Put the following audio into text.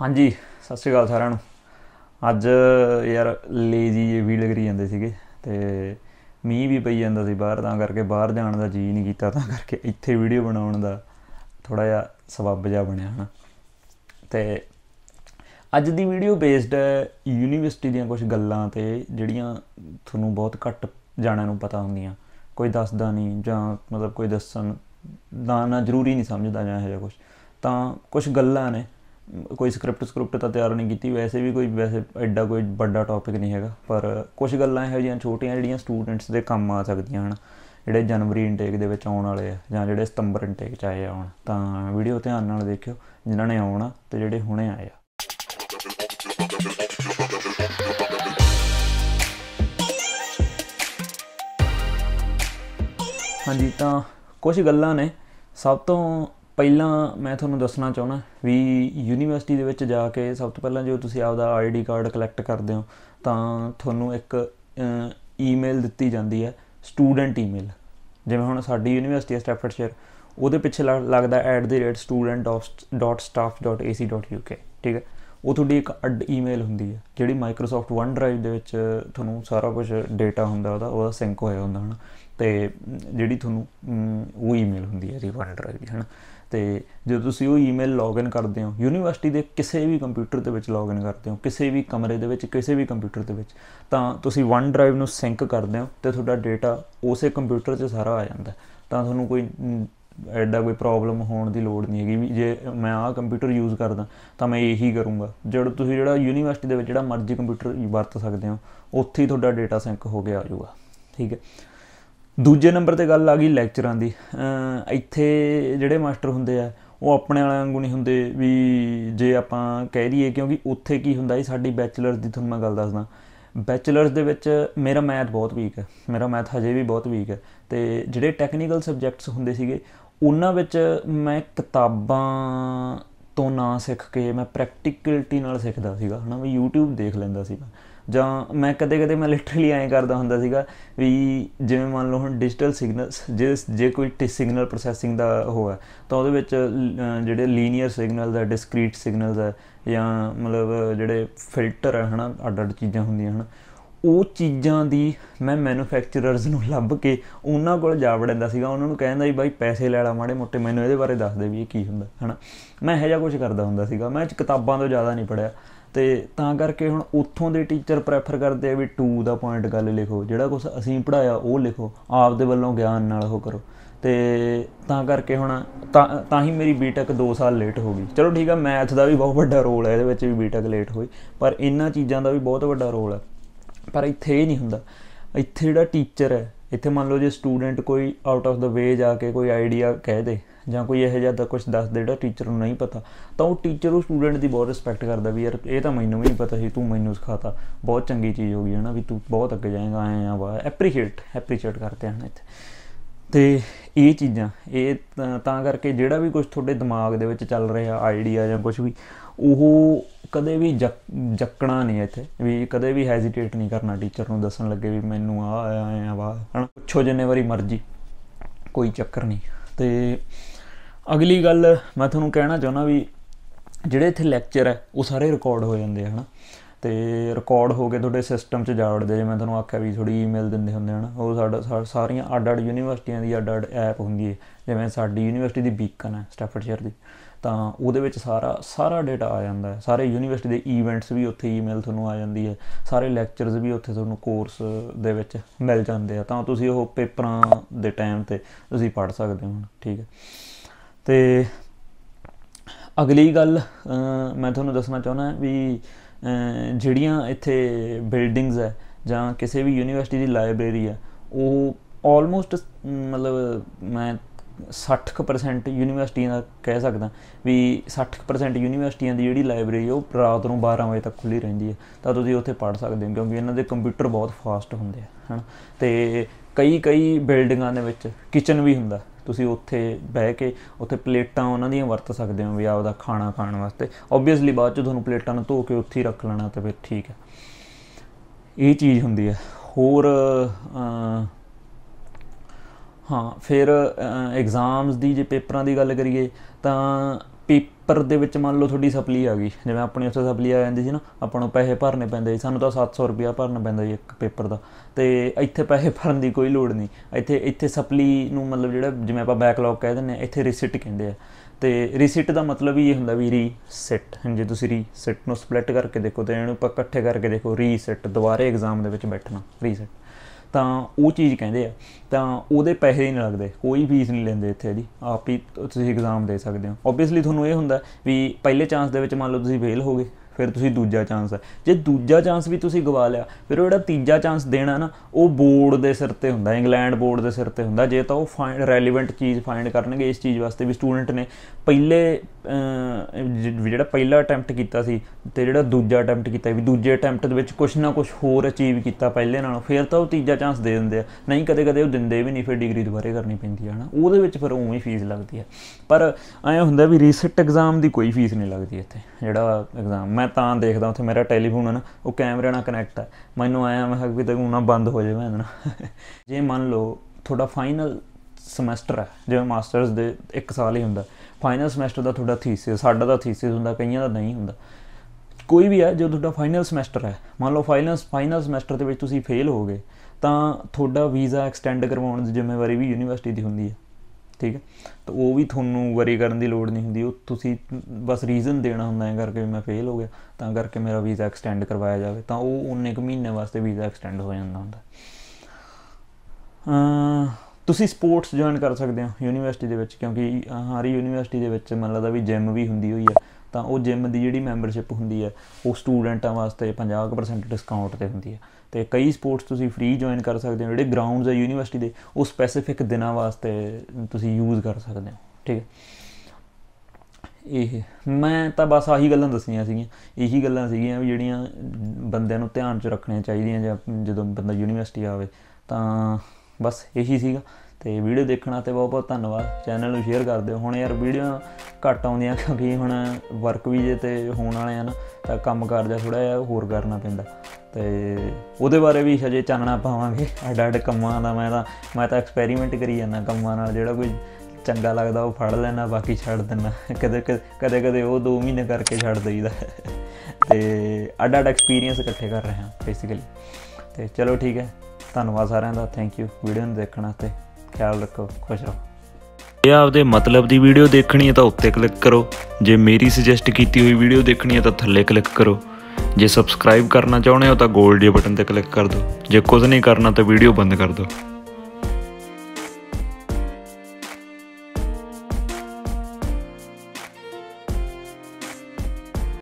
ਹਾਂਜੀ ਸਤਿ ਸ਼੍ਰੀ ਅਕਾਲ ਸਾਰਿਆਂ ਨੂੰ ਅੱਜ ਯਾਰ ਲੇਜੀ ਜੇ ਵੀ ਲਗਰੀ ਜਾਂਦੇ ਸੀਗੇ ਤੇ ਮੀਂਹ ਵੀ ਪਈ ਜਾਂਦਾ ਸੀ ਬਾਹਰ ਤਾਂ ਕਰਕੇ ਬਾਹਰ ਜਾਣ ਦਾ ਜੀ ਨਹੀਂ ਕੀਤਾ ਤਾਂ ਕਰਕੇ ਇੱਥੇ ਵੀਡੀਓ ਬਣਾਉਣ ਦਾ ਥੋੜਾ ਜਿਹਾ ਸਬੱਬ ਜਾ ਬਣਿਆ ਹਨਾ ਤੇ ਅੱਜ ਦੀ ਵੀਡੀਓ ਬੇਸਡ ਹੈ ਯੂਨੀਵਰਸਿਟੀ ਦੀਆਂ ਕੁਝ ਗੱਲਾਂ ਤੇ ਜਿਹੜੀਆਂ ਤੁਹਾਨੂੰ ਬਹੁਤ ਘੱਟ ਜਾਣਿਆਂ ਨੂੰ ਪਤਾ ਹੁੰਦੀਆਂ ਕੋਈ ਦੱਸਦਾ ਨਹੀਂ ਜਾਂ ਮਤਲਬ ਕੋਈ ਦੱਸਣ ਦਾ ਨਾ ਜ਼ਰੂਰੀ ਨਹੀਂ ਸਮਝਦਾ ਜਾਂ ਇਹੋ ਜਿਹਾ ਕੁਝ ਤਾਂ ਕੁਝ ਗੱਲਾਂ ਨੇ ਕੋਈ ਸਕ੍ਰਿਪਟ ਸਕ੍ਰਿਪਟ ਤਾਂ ਤਿਆਰ ਨਹੀਂ ਕੀਤੀ ਵੈਸੇ ਵੀ ਕੋਈ ਵੈਸੇ ਐਡਾ ਕੋਈ ਵੱਡਾ ਟੌਪਿਕ ਨਹੀਂ ਹੈਗਾ ਪਰ ਕੁਝ ਗੱਲਾਂ ਇਹੋ ਜਿਹੀਆਂ ਛੋਟੀਆਂ ਜਿਹੜੀਆਂ ਸਟੂਡੈਂਟਸ ਦੇ ਕੰਮ ਆ ਸਕਦੀਆਂ ਹਨ ਜਿਹੜੇ ਜਨਵਰੀ ਇਨਟੇਕ ਦੇ ਵਿੱਚ ਆਉਣ ਵਾਲੇ ਆ ਜਾਂ ਜਿਹੜੇ ਸਤੰਬਰ ਇਨਟੇਕ ਚ ਆਏ ਆਉਣ ਤਾਂ ਵੀਡੀਓ ਧਿਆਨ ਨਾਲ ਦੇਖਿਓ ਜਿਨ੍ਹਾਂ ਨੇ ਆਉਣਾ ਤੇ ਜਿਹੜੇ ਹੁਣੇ ਆਏ ਆ ਹਾਂਜੀ ਤਾਂ ਕੁਝ ਗੱਲਾਂ ਨੇ ਸਭ ਤੋਂ ਪਹਿਲਾਂ ਮੈਂ ਤੁਹਾਨੂੰ ਦੱਸਣਾ ਚਾਹਣਾ ਵੀ ਯੂਨੀਵਰਸਿਟੀ ਦੇ ਵਿੱਚ ਜਾ ਕੇ ਸਭ ਤੋਂ ਪਹਿਲਾਂ ਜੇ ਤੁਸੀਂ ਆਪਦਾ ਆਈਡੀ ਕਾਰਡ ਕਲੈਕਟ ਕਰਦੇ ਹੋ ਤਾਂ ਤੁਹਾਨੂੰ ਇੱਕ ਈਮੇਲ ਦਿੱਤੀ ਜਾਂਦੀ ਹੈ ਸਟੂਡੈਂਟ ਈਮੇਲ ਜਿਵੇਂ ਹੁਣ ਸਾਡੀ ਯੂਨੀਵਰਸਿਟੀ ਸਟੈਫਰਡਸ਼ਾਇਰ ਉਹਦੇ ਪਿੱਛੇ ਲੱਗਦਾ @student.staff.ac.uk ਠੀਕ ਹੈ ਉਹ ਤੁਹਾਡੀ ਇੱਕ ਅਡ ਈਮੇਲ ਹੁੰਦੀ ਹੈ ਜਿਹੜੀ ਮਾਈਕਰੋਸਾਫਟ ਵਨ ਡਰਾਈਵ ਦੇ ਵਿੱਚ ਤੁਹਾਨੂੰ ਸਾਰਾ ਕੁਝ ਡੇਟਾ ਹੁੰਦਾ ਉਹਦਾ ਉਹਦਾ ਸਿੰਕ ਹੋਇਆ ਹੁੰਦਾ ਹਨਾ ਤੇ ਜਿਹੜੀ ਤੁਹਾਨੂੰ ਉਹ ਈਮੇਲ ਹੁੰਦੀ ਹੈ ਜਿਹੜੀ ਵਨ ਡਰਾਈਵ ਦੀ ਹਨਾ ਤੇ ਜੇ ਤੁਸੀਂ ਉਹ ਈਮੇਲ ਲੌਗਇਨ ਕਰਦੇ ਹੋ ਯੂਨੀਵਰਸਿਟੀ ਦੇ ਕਿਸੇ ਵੀ ਕੰਪਿਊਟਰ ਦੇ ਵਿੱਚ ਲੌਗਇਨ ਕਰਦੇ ਹੋ ਕਿਸੇ ਵੀ ਕਮਰੇ ਦੇ ਵਿੱਚ ਕਿਸੇ ਵੀ ਕੰਪਿਊਟਰ ਦੇ ਵਿੱਚ ਤਾਂ ਤੁਸੀਂ ਵਨ ਡਰਾਈਵ ਨੂੰ ਸਿੰਕ ਕਰਦੇ ਹੋ ਤੇ ਤੁਹਾਡਾ ਡਾਟਾ ਉਸੇ ਕੰਪਿਊਟਰ 'ਚ ਸਾਰਾ ਆ ਜਾਂਦਾ ਤਾਂ ਤੁਹਾਨੂੰ ਕੋਈ ਐਡਾ ਕੋਈ ਪ੍ਰੋਬਲਮ ਹੋਣ ਦੀ ਲੋੜ ਨਹੀਂ ਹੈਗੀ ਵੀ ਜੇ ਮੈਂ ਆਹ ਕੰਪਿਊਟਰ ਯੂਜ਼ ਕਰਦਾ ਤਾਂ ਮੈਂ ਇਹੀ ਕਰੂੰਗਾ ਜਿਹੜਾ ਤੁਸੀਂ ਜਿਹੜਾ ਯੂਨੀਵਰਸਿਟੀ ਦੇ ਵਿੱਚ ਜਿਹੜਾ ਮਰਜ਼ੀ ਕੰਪਿਊਟਰ ਵਰਤ ਸਕਦੇ ਹੋ ਉੱਥੇ ਹੀ ਤੁਹਾਡਾ ਡਾਟਾ ਸਿੰਕ ਹੋ ਕੇ ਆ ਜਾਊਗਾ ਠੀਕ ਹੈ ਦੂਜੇ ਨੰਬਰ ਤੇ ਗੱਲ ਆ ਗਈ ਲੈਕਚਰਾਂ ਦੀ ਇੱਥੇ ਜਿਹੜੇ ਮਾਸਟਰ ਹੁੰਦੇ ਆ ਉਹ ਆਪਣੇ ਵਾਂਗੂ ਨਹੀਂ ਹੁੰਦੇ ਵੀ ਜੇ ਆਪਾਂ ਕਹਿ ਦਈਏ ਕਿਉਂਕਿ ਉੱਥੇ ਕੀ ਹੁੰਦਾ ਸੀ ਸਾਡੀ ਬੈਚਲਰਸ ਦੀ ਤੁਹਾਨੂੰ ਮੈਂ ਗੱਲ ਦੱਸਦਾ ਬੈਚਲਰਸ ਦੇ ਵਿੱਚ ਮੇਰਾ ਮੈਥ ਬਹੁਤ ਵੀਕ ਹੈ ਮੇਰਾ ਮੈਥ ਹਜੇ ਵੀ ਬਹੁਤ ਵੀਕ ਹੈ ਤੇ ਜਿਹੜੇ ਟੈਕਨੀਕਲ ਸਬਜੈਕਟਸ ਹੁੰਦੇ ਸੀਗੇ ਉਹਨਾਂ ਵਿੱਚ ਮੈਂ ਕਿਤਾਬਾਂ ਤੋਂ ਨਾ ਸਿੱਖ ਕੇ ਮੈਂ ਪ੍ਰੈਕਟੀਕਲਟੀ ਨਾਲ ਸਿੱਖਦਾ ਸੀਗਾ ਹਨਾ ਮੈਂ YouTube ਦੇਖ ਲੈਂਦਾ ਸੀਗਾ ਜਾਂ ਮੈਂ ਕਦੇ-ਕਦੇ ਮੈਂ ਲਿਟਰਲੀ ਐਂ ਕਰਦਾ ਹੁੰਦਾ ਸੀਗਾ ਵੀ ਜਿਵੇਂ ਮੰਨ ਲਓ ਹੁਣ ਡਿਜੀਟਲ ਸਿਗਨਲਸ ਜੇ ਜੇ ਕੋਈ ਸਿਗਨਲ ਪ੍ਰੋਸੈਸਿੰਗ ਦਾ ਹੋਇਆ ਤਾਂ ਉਹਦੇ ਵਿੱਚ ਜਿਹੜੇ ਲੀਨੀਅਰ ਸਿਗਨਲ ਦਾ ਡਿਸਕ੍ਰੀਟ ਸਿਗਨਲਸ ਆ ਜਾਂ ਮਤਲਬ ਜਿਹੜੇ ਫਿਲਟਰ ਹਨਾ ਅੱਡ-ਅੱਡ ਚੀਜ਼ਾਂ ਹੁੰਦੀਆਂ ਹਨ ਉਹ ਚੀਜ਼ਾਂ ਦੀ ਮੈਂ ਮੈਨੂਫੈਕਚਰਰਸ ਨੂੰ ਲੱਭ ਕੇ ਉਹਨਾਂ ਕੋਲ ਜਾ ਵੜਦਾ ਸੀਗਾ ਉਹਨਾਂ ਨੂੰ ਕਹਿੰਦਾ ਜੀ ਬਾਈ ਪੈਸੇ ਲੈ ਲੈ ਮਾੜੇ ਮੋਟੇ ਮੈਨੂੰ ਇਹਦੇ ਬਾਰੇ ਦੱਸ ਦੇ ਵੀ ਇਹ ਕੀ ਹੁੰਦਾ ਹਨਾ ਮੈਂ ਇਹੋ ਜਿਹਾ ਕੁਝ ਕਰਦਾ ਹੁੰਦਾ ਸੀਗਾ ਮੈਂ ਕਿਤਾਬਾਂ ਤੋਂ ਜ਼ਿਆਦਾ ਨਹੀਂ ਪੜਿਆ ਤੇ ਤਾਂ ਕਰਕੇ ਹੁਣ ਉੱਥੋਂ ਦੇ ਟੀਚਰ ਪ੍ਰੈਫਰ ਕਰਦੇ ਆ ਵੀ ਟੂ ਦਾ ਪੁਆਇੰਟ ਗੱਲ ਲਿਖੋ ਜਿਹੜਾ ਕੁਝ ਅਸੀਂ ਪੜਾਇਆ ਉਹ ਲਿਖੋ ਆਪ ਦੇ ਵੱਲੋਂ ਗਿਆਨ ਨਾਲ ਉਹ ਕਰੋ ਤੇ ਤਾਂ ਕਰਕੇ ਹੁਣ ਤਾਂ ਹੀ ਮੇਰੀ ਬੀਟੈਕ 2 ਸਾਲ ਲੇਟ ਹੋ ਗਈ ਚਲੋ ਠੀਕ ਆ ਮੈਥ ਦਾ ਵੀ ਬਹੁਤ ਵੱਡਾ ਰੋਲ ਹੈ ਇਹਦੇ ਵਿੱਚ ਵੀ ਬੀਟੈਕ ਲੇਟ ਹੋਈ ਪਰ ਇਨ੍ਹਾਂ ਚੀਜ਼ਾਂ ਦਾ ਵੀ ਬਹੁਤ ਵੱਡਾ ਰੋਲ ਹੈ ਪਰ ਇੱਥੇ ਇਹ ਨਹੀਂ ਹੁੰਦਾ ਇੱਥੇ ਜਿਹੜਾ ਟੀਚਰ ਹੈ ਇੱਥੇ ਮੰਨ ਲਓ ਜੇ ਸਟੂਡੈਂਟ ਕੋਈ ਆਊਟ ਆਫ ਦਾ ਵੇ ਜਾ ਕੇ ਕੋਈ ਆਈਡੀਆ ਕਹਿ ਦੇ ਜਾਂ ਕੋਈ ਇਹੋ ਜਿਹਾ ਦਾ ਕੁਝ ਦੱਸ ਦੇ ਜਿਹੜਾ ਟੀਚਰ ਨੂੰ ਨਹੀਂ ਪਤਾ ਤਾਂ ਉਹ ਟੀਚਰ ਉਹ ਸਟੂਡੈਂਟ ਦੀ ਬਹੁਤ ਰਿਸਪੈਕਟ ਕਰਦਾ ਵੀ ਯਾਰ ਇਹ ਤਾਂ ਮੈਨੂੰ ਵੀ ਨਹੀਂ ਪਤਾ ਸੀ ਤੂੰ ਮੈਨੂੰ ਸਿਖਾਤਾ ਬਹੁਤ ਚੰਗੀ ਚੀਜ਼ ਹੋ ਗਈ ਹੈ ਨਾ ਵੀ ਤੂੰ ਬਹੁਤ ਅੱਗੇ ਜਾਏਗਾ ਆਏ ਆ ਵਾ ਐਪਰੀਸ਼ੀਏਟ ਐਪਰੀਸ਼ੀਏਟ ਕਰਦੇ ਹਨ ਇੱਥੇ ਤੇ ਇਹ ਚੀਜ਼ਾਂ ਇਹ ਤਾਂ ਕਰਕੇ ਜਿਹੜਾ ਵੀ ਕੁਝ ਤੁਹਾਡੇ ਦਿਮਾਗ ਦੇ ਵਿੱਚ ਚੱਲ ਰਿਹਾ ਆਈਡੀਆ ਜਾਂ ਕੁਝ ਵੀ ਉਹ ਕਦੇ ਵੀ ਜੱਕਣਾ ਨਹੀਂ ਇੱਥੇ ਵੀ ਕਦੇ ਵੀ ਹੈਜ਼ਿਟੇਟ ਨਹੀਂ ਕਰਨਾ ਟੀਚਰ ਨੂੰ ਦੱਸਣ ਲੱਗੇ ਵੀ ਮੈਨੂੰ ਆ ਆਇਆ ਵਾ ਹਨਾ ਪੁੱਛੋ ਜਿੰਨੇ ਵਾਰੀ ਮਰਜ਼ੀ ਕੋਈ ਚੱਕਰ ਨਹੀਂ ਤੇ ਅਗਲੀ ਗੱਲ ਮੈਂ ਤੁਹਾਨੂੰ ਕਹਿਣਾ ਚਾਹੁੰਦਾ ਵੀ ਜਿਹੜੇ ਇੱਥੇ ਲੈਕਚਰ ਹੈ ਉਹ ਸਾਰੇ ਰਿਕਾਰਡ ਹੋ ਜਾਂਦੇ ਹਨ ਤੇ ਰਿਕਾਰਡ ਹੋ ਕੇ ਤੁਹਾਡੇ ਸਿਸਟਮ 'ਚ ਜਾ ਵੜਦੇ ਮੈਂ ਤੁਹਾਨੂੰ ਆਖਿਆ ਵੀ ਥੋੜੀ ਈਮੇਲ ਦਿੰਦੇ ਹੁੰਦੇ ਹਨ ਉਹ ਸਾਡਾ ਸਾਰੀਆਂ ਅੱਡ-ਅੱਡ ਯੂਨੀਵਰਸਿਟੀਆਂ ਦੀ ਅੱਡ-ਅੱਡ ਐਪ ਹੁੰਦੀ ਹੈ ਜਿਵੇਂ ਸਾਡੀ ਯੂਨੀਵਰਸਿਟੀ ਦੀ ਬੀਕਨ ਹੈ ਸਟੈਫਰਡਸ਼ਾਇਰ ਦੀ ਤਾਂ ਉਹਦੇ ਵਿੱਚ ਸਾਰਾ ਸਾਰਾ ਡਾਟਾ ਆ ਜਾਂਦਾ ਹੈ ਸਾਰੇ ਯੂਨੀਵਰਸਿਟੀ ਦੇ ਇਵੈਂਟਸ ਵੀ ਉੱਥੇ ਈਮੇਲ ਤੁਹਾਨੂੰ ਆ ਜਾਂਦੀ ਹੈ ਸਾਰੇ ਲੈਕਚਰਸ ਵੀ ਉੱਥੇ ਤੁਹਾਨੂੰ ਕੋਰਸ ਦੇ ਵਿੱਚ ਮਿਲ ਜਾਂਦੇ ਆ ਤਾਂ ਤੁਸੀਂ ਉਹ ਪੇਪਰਾਂ ਦੇ ਟਾਈਮ ਤੇ ਤੁਸੀਂ ਪੜ੍ਹ ਸਕਦੇ ਹੋ ਠੀਕ ਹੈ ਤੇ ਅਗਲੀ ਗੱਲ ਮੈਂ ਤੁਹਾਨੂੰ ਦੱਸਣਾ ਚਾਹੁੰਦਾ ਵੀ ਜਿਹੜੀਆਂ ਇੱਥੇ ਬਿਲਡਿੰਗਸ ਹੈ ਜਾਂ ਕਿਸੇ ਵੀ ਯੂਨੀਵਰਸਿਟੀ ਦੀ ਲਾਇਬ੍ਰੇਰੀ ਹੈ ਉਹ ਆਲਮੋਸਟ ਮਤਲਬ ਮੈਂ 60% ਯੂਨੀਵਰਸਿਟੀਆਂ ਦਾ ਕਹਿ ਸਕਦਾ ਵੀ 60% ਯੂਨੀਵਰਸਿਟੀਆਂ ਦੀ ਜਿਹੜੀ ਲਾਇਬ੍ਰੇਰੀ ਉਹ ਰਾਤ ਨੂੰ 12 ਵਜੇ ਤੱਕ ਖੁੱਲੀ ਰਹਿੰਦੀ ਹੈ ਤਾਂ ਤੁਸੀਂ ਉੱਥੇ ਪੜ੍ਹ ਸਕਦੇ ਹੋ ਕਿਉਂਕਿ ਇਹਨਾਂ ਦੇ ਕੰਪਿਊਟਰ ਬਹੁਤ ਫਾਸਟ ਹੁੰਦੇ ਆ ਹਨ ਤੇ ਕਈ ਕਈ ਬਿਲਡਿੰਗਾਂ ਦੇ ਵਿੱਚ ਕਿਚਨ ਵੀ ਹੁੰਦਾ ਤੁਸੀਂ ਉੱਥੇ ਬਹਿ ਕੇ ਉੱਥੇ ਪਲੇਟਾਂ ਉਹਨਾਂ ਦੀਆਂ ਵਰਤ ਸਕਦੇ ਹੋ ਵੀ ਆਪਦਾ ਖਾਣਾ ਖਾਣ ਵਾਸਤੇ ਆਬਵੀਅਸਲੀ ਬਾਅਦ ਚ ਤੁਹਾਨੂੰ ਪਲੇਟਾਂ ਨੂੰ ਧੋ ਕੇ ਉੱਥੇ ਹੀ ਰੱਖ ਲੈਣਾ ਤਾਂ ਫਿਰ ਠੀਕ ਹੈ ਇਹ ਚੀਜ਼ ਹੁੰਦੀ ਹੈ ਹੋਰ ਹਾਂ ਫਿਰ ਐਗਜ਼ਾਮਸ ਦੀ ਜੇ ਪੇਪਰਾਂ ਦੀ ਗੱਲ ਕਰੀਏ ਤਾਂ ਪੇਪਰ ਦੇ ਵਿੱਚ ਮੰਨ ਲਓ ਤੁਹਾਡੀ ਸਪਲੀ ਆ ਗਈ ਜਿਵੇਂ ਆਪਣੇ ਉੱਥੇ ਸਪਲੀ ਆ ਜਾਂਦੀ ਸੀ ਨਾ ਆਪਾਂ ਨੂੰ ਪੈਸੇ ਭਰਨੇ ਪੈਂਦੇ ਸੀ ਸਾਨੂੰ ਤਾਂ 700 ਰੁਪਿਆ ਭਰਨਾ ਪੈਂਦਾ ਸੀ ਇੱਕ ਪੇਪਰ ਦਾ ਤੇ ਇੱਥੇ ਪੈਸੇ ਭਰਨ ਦੀ ਕੋਈ ਲੋੜ ਨਹੀਂ ਇੱਥੇ ਇੱਥੇ ਸਪਲੀ ਨੂੰ ਮਤਲਬ ਜਿਹੜਾ ਜਿਵੇਂ ਆਪਾਂ ਬੈਕਲੌਗ ਕਹਿ ਦਿੰਦੇ ਆ ਇੱਥੇ ਰੀਸਿਟ ਕਹਿੰਦੇ ਆ ਤੇ ਰੀਸਿਟ ਦਾ ਮਤਲਬ ਇਹ ਹੁੰਦਾ ਵੀ ਰੀਸੈਟ ਜੇ ਤੁਸੀਂ ਰੀਸੈਟ ਨੂੰ ਸਪਲਿਟ ਕਰਕੇ ਦੇਖੋ ਤੇ ਇਹਨੂੰ ਆਪਾਂ ਇਕੱਠੇ ਕਰਕੇ ਦੇਖੋ ਰੀਸੈਟ ਦੁਬਾਰੇ ਐਗਜ਼ਾਮ ਦੇ ਵਿੱਚ ਬੈਠਣਾ ਰੀਸੈਟ ਤਾਂ ਉਹ ਚੀਜ਼ ਕਹਿੰਦੇ ਆ ਤਾਂ ਉਹਦੇ ਪੈਸੇ ਨਹੀਂ ਲੱਗਦੇ ਕੋਈ ਫੀਸ ਨਹੀਂ ਲੈਂਦੇ ਇੱਥੇ ਜੀ ਆਪ ਹੀ ਤੁਸੀਂ ਐਗਜ਼ਾਮ ਦੇ ਸਕਦੇ ਹੋ ਆਬਵੀਅਸਲੀ ਤੁਹਾਨੂੰ ਇਹ ਹੁੰਦਾ ਵੀ ਪਹਿਲੇ ਚਾਂਸ ਦੇ ਵਿੱਚ ਮੰਨ ਲਓ ਤੁਸੀਂ ਫੇਲ ਹੋਗੇ ਫਿਰ ਤੁਸੀਂ ਦੂਜਾ ਚਾਂਸ ਹੈ ਜੇ ਦੂਜਾ ਚਾਂਸ ਵੀ ਤੁਸੀਂ ਗਵਾ ਲਿਆ ਫਿਰ ਉਹ ਜਿਹੜਾ ਤੀਜਾ ਚਾਂਸ ਦੇਣਾ ਨਾ ਉਹ ਬੋਰਡ ਦੇ ਸਿਰ ਤੇ ਹੁੰਦਾ ਇੰਗਲੈਂਡ ਬੋਰਡ ਦੇ ਸਿਰ ਤੇ ਹੁੰਦਾ ਜੇ ਤਾਂ ਉਹ ਰੈਲੇਵੈਂਟ ਚੀਜ਼ ਫਾਈਂਡ ਕਰਨਗੇ ਇਸ ਚੀਜ਼ ਵਾਸਤੇ ਵੀ ਸਟੂਡੈਂਟ ਨੇ ਪਹਿਲੇ ਜਿਹੜਾ ਪਹਿਲਾ ਅਟੈਂਪਟ ਕੀਤਾ ਸੀ ਤੇ ਜਿਹੜਾ ਦੂਜਾ ਅਟੈਂਪਟ ਕੀਤਾ ਵੀ ਦੂਜੇ ਅਟੈਂਪਟ ਦੇ ਵਿੱਚ ਕੁਝ ਨਾ ਕੁਝ ਹੋਰ ਅਚੀਵ ਕੀਤਾ ਪਹਿਲੇ ਨਾਲੋਂ ਫਿਰ ਤਾਂ ਉਹ ਤੀਜਾ ਚਾਂਸ ਦੇ ਦਿੰਦੇ ਆ ਨਹੀਂ ਕਦੇ ਕਦੇ ਉਹ ਦਿੰਦੇ ਵੀ ਨਹੀਂ ਫਿਰ ਡਿਗਰੀ ਦੁਬਾਰੇ ਕਰਨੀ ਪੈਂਦੀ ਹੈ ਨਾ ਉਹਦੇ ਵਿੱਚ ਫਿਰ ਉਵੇਂ ਹੀ ਫੀਸ ਲੱਗਦੀ ਹੈ ਪਰ ਐ ਹੁੰਦਾ ਵੀ ਰੀਸੈਟ ਐਗਜ਼ਾਮ ਦੀ ਕੋਈ ਫੀਸ ਨਹੀਂ ਲੱਗਦੀ ਇੱਥੇ ਜਿਹੜਾ ਐਗਜ਼ਾਮ ਮੈਂ ਤਾਂ ਦੇਖਦਾ ਉੱਥੇ ਮੇਰਾ ਟੈਲੀਫੋਨ ਹੈ ਨਾ ਉਹ ਕੈਮਰੇ ਨਾਲ ਕਨੈਕਟ ਹੈ ਮੈਨੂੰ ਆਇਆ ਮੈਂ ਹੱਕ ਵੀ ਤੱਕ ਨਾ ਬੰਦ ਹੋ ਜਾਵੇ ਇਹਨਾਂ ਜੇ ਮੰਨ ਲਓ ਤੁਹਾਡਾ ਫਾਈਨਲ ਸਮੈਸਟਰ ਹੈ ਜਿਵੇਂ ਮਾਸਟਰਸ ਦੇ 1 ਸਾਲ ਹੀ ਹੁੰਦਾ ਫਾਈਨਲ ਸਮੈਸਟਰ ਦਾ ਤੁਹਾਡਾ ਥੀਸਿਸ ਸਾਡਾ ਦਾ ਥੀਸਿਸ ਹੁੰਦਾ ਕਈਆਂ ਦਾ ਨਹੀਂ ਹੁੰਦਾ ਕੋਈ ਵੀ ਹੈ ਜੋ ਤੁਹਾਡਾ ਫਾਈਨਲ ਸਮੈਸਟਰ ਹੈ ਮੰਨ ਲਓ ਫਾਈਨਲ ਫਾਈਨਲ ਸਮੈਸਟਰ ਦੇ ਵਿੱਚ ਤੁਸੀਂ ਫੇਲ ਹੋ ਗਏ ਤਾਂ ਤੁਹਾਡਾ ਵੀਜ਼ਾ ਐਕਸਟੈਂਡ ਕਰਵਾਉਣ ਦੀ ਜ਼ਿੰਮੇਵਾਰੀ ਵੀ ਯੂਨੀਵਰਸਿਟੀ ਦੀ ਹੁੰਦੀ ਹੈ ਠੀਕ ਹੈ ਤਾਂ ਉਹ ਵੀ ਤੁਹਾਨੂੰ ਵਰੀ ਕਰਨ ਦੀ ਲੋੜ ਨਹੀਂ ਹੁੰਦੀ ਉਹ ਤੁਸੀਂ ਬਸ ਰੀਜ਼ਨ ਦੇਣਾ ਹੁੰਦਾ ਹੈ ਕਰਕੇ ਮੈਂ ਫੇਲ ਹੋ ਗਿਆ ਤਾਂ ਕਰਕੇ ਮੇਰਾ ਵੀਜ਼ਾ ਐਕਸਟੈਂਡ ਕਰਵਾਇਆ ਜਾਵੇ ਤਾਂ ਉਹ ਉਹਨੇ ਕੁ ਮਹੀਨੇ ਵਾਸਤੇ ਵੀਜ਼ਾ ਐਕਸਟੈਂਡ ਹੋ ਜਾਂਦਾ ਹੁੰਦਾ ਅ ਤੁਸੀਂ ਸਪੋਰਟਸ ਜੁਆਇਨ ਕਰ ਸਕਦੇ ਹੋ ਯੂਨੀਵਰਸਿਟੀ ਦੇ ਵਿੱਚ ਕਿਉਂਕਿ ਹਰ ਯੂਨੀਵਰਸਿਟੀ ਦੇ ਵਿੱਚ ਮੰਨ ਲੱਗਦਾ ਵੀ ਜਿਮ ਵੀ ਹੁੰਦੀ ਹੋਈ ਹੈ ਤਾਂ ਉਹ ਜਿਮ ਦੀ ਜਿਹੜੀ ਮੈਂਬਰਸ਼ਿਪ ਹੁੰਦੀ ਹੈ ਉਹ ਸਟੂਡੈਂਟਾਂ ਵਾਸਤੇ 50% ਡਿਸਕਾਊਂਟ ਤੇ ਹੁੰਦੀ ਹੈ ਤੇ ਕਈ ਸਪੋਰਟਸ ਤੁਸੀਂ ਫ੍ਰੀ ਜੁਆਇਨ ਕਰ ਸਕਦੇ ਹੋ ਜਿਹੜੇ ਗਰਾਊਂਡਸ ਹੈ ਯੂਨੀਵਰਸਿਟੀ ਦੇ ਉਹ ਸਪੈਸੀਫਿਕ ਦਿਨਾਂ ਵਾਸਤੇ ਤੁਸੀਂ ਯੂਜ਼ ਕਰ ਸਕਦੇ ਹੋ ਠੀਕ ਹੈ ਇਹ ਮੈਂ ਤਾਂ ਬਸ ਆਹੀ ਗੱਲਾਂ ਦੱਸੀਆਂ ਸੀਗੀਆਂ ਇਹੀ ਗੱਲਾਂ ਸੀਗੀਆਂ ਵੀ ਜਿਹੜੀਆਂ ਬੰਦਿਆਂ ਨੂੰ ਧਿਆਨ 'ਚ ਰੱਖਣੀਆਂ ਚਾਹੀਦੀਆਂ ਜਾਂ ਜਦੋਂ ਬੰਦਾ ਯੂਨੀਵਰਸਿਟੀ ਆਵੇ ਤਾਂ ਬਸ ਇਹੀ ਸੀਗਾ ਤੇ ਵੀਡੀਓ ਦੇਖਣਾ ਤੇ ਬਹੁਤ ਬਹੁਤ ਧੰਨਵਾਦ ਚੈਨਲ ਨੂੰ ਸ਼ੇਅਰ ਕਰ ਦਿਓ ਹੁਣ ਯਾਰ ਵੀਡੀਓ ਘੱਟ ਆਉਂਦੀਆਂ ਕਿਉਂਕਿ ਹੁਣ ਵਰਕ ਵੀ ਜੇ ਤੇ ਹੋਣ ਵਾਲੇ ਹਨ ਤਾਂ ਕੰਮ ਕਰਦਾ ਥੋੜਾ ਜਿਹਾ ਹੋਰ ਕਰਨਾ ਪੈਂਦਾ ਤੇ ਉਹਦੇ ਬਾਰੇ ਵੀ ਹਜੇ ਚਾਨਣਾ ਪਾਵਾਂਗੇ ਅੱਡ ਅੱਡ ਕੰਮਾਂ ਦਾ ਮੈਂ ਤਾਂ ਮੈਂ ਤਾਂ ਐਕਸਪੈਰੀਮੈਂਟ ਕਰੀ ਜਾਂਦਾ ਕੰਮਾਂ ਨਾਲ ਜਿਹੜਾ ਕੋਈ ਚੰਗਾ ਲੱਗਦਾ ਉਹ ਫੜ ਲੈਣਾ ਬਾਕੀ ਛੱਡ ਦਿੰਦਾ ਕਦੇ ਕਦੇ ਕਦੇ ਉਹ 2 ਮਹੀਨੇ ਕਰਕੇ ਛੱਡ ਦਈਦਾ ਤੇ ਅੱਡ ਅੱਡ ਐਕਸਪੀਰੀਅੰਸ ਇਕੱਠੇ ਕਰ ਰਹੇ ਹਾਂ ਬੇਸਿਕਲੀ ਤੇ ਚਲੋ ਠੀਕ ਹੈ ਧੰਨਵਾਦ ਸਾਰਿਆਂ ਦਾ ਥੈਂਕ ਯੂ ਵੀਡੀਓ ਨੂੰ ਦੇਖਣ ਵਾਸਤੇ ਖਿਆਲ ਰੱਖੋ ਖੁਸ਼ ਰਹੋ ਜੇ ਆਪਦੇ ਮਤਲਬ ਦੀ ਵੀਡੀਓ ਦੇਖਣੀ ਹੈ ਤਾਂ ਉੱਤੇ ਕਲਿੱਕ ਕਰੋ ਜੇ ਮੇਰੀ ਸੁਜੈਸਟ ਕੀਤੀ ਹੋਈ ਵੀਡੀਓ ਦੇਖਣੀ ਹੈ ਤਾਂ ਥੱਲੇ ਕਲਿੱਕ ਕਰੋ ਜੇ ਸਬਸਕ੍ਰਾਈਬ ਕਰਨਾ ਚਾਹੁੰਦੇ ਹੋ ਤਾਂ 골ਡੀ ਦੇ ਬਟਨ ਤੇ ਕਲਿੱਕ ਕਰ ਦਿਓ ਜੇ ਕੁਝ ਨਹੀਂ ਕਰਨਾ ਤਾਂ ਵੀਡੀਓ ਬੰਦ ਕਰ ਦਿਓ